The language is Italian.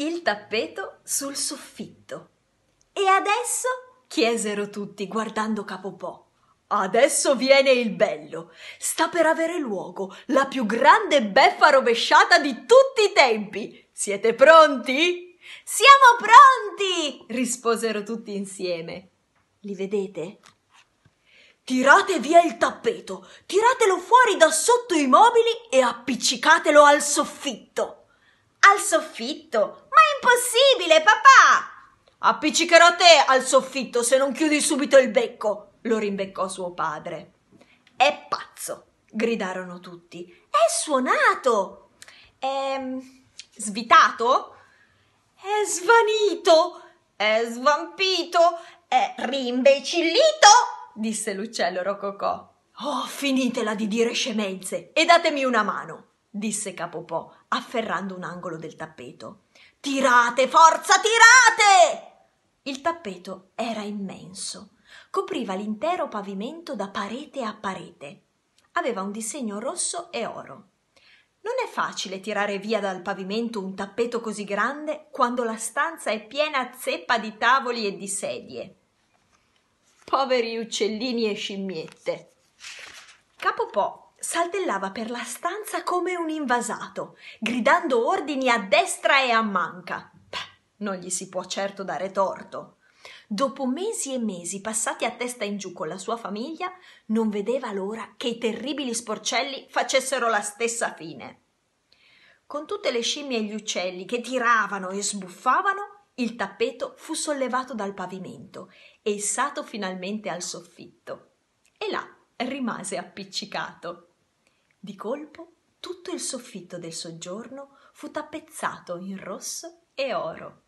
il tappeto sul soffitto. E adesso? chiesero tutti guardando Capopò. Adesso viene il bello. Sta per avere luogo la più grande beffa rovesciata di tutti i tempi. Siete pronti? Siamo pronti! risposero tutti insieme. Li vedete? Tirate via il tappeto, tiratelo fuori da sotto i mobili e appiccicatelo al soffitto. Al soffitto? impossibile, papà! Appiccicherò te al soffitto se non chiudi subito il becco, lo rimbeccò suo padre. È pazzo, gridarono tutti. È suonato! È ehm, svitato? È svanito! È svampito! È rimbecillito! disse l'uccello rococò. Oh, finitela di dire scemenze e datemi una mano disse Capopò, afferrando un angolo del tappeto. Tirate, forza, tirate! Il tappeto era immenso, copriva l'intero pavimento da parete a parete. Aveva un disegno rosso e oro. Non è facile tirare via dal pavimento un tappeto così grande quando la stanza è piena zeppa di tavoli e di sedie. Poveri uccellini e scimmiette. Capopò saltellava per la stanza come un invasato, gridando ordini a destra e a manca. Beh, non gli si può certo dare torto. Dopo mesi e mesi passati a testa in giù con la sua famiglia, non vedeva l'ora che i terribili sporcelli facessero la stessa fine. Con tutte le scimmie e gli uccelli che tiravano e sbuffavano, il tappeto fu sollevato dal pavimento e issato finalmente al soffitto. E là rimase appiccicato di colpo tutto il soffitto del soggiorno fu tappezzato in rosso e oro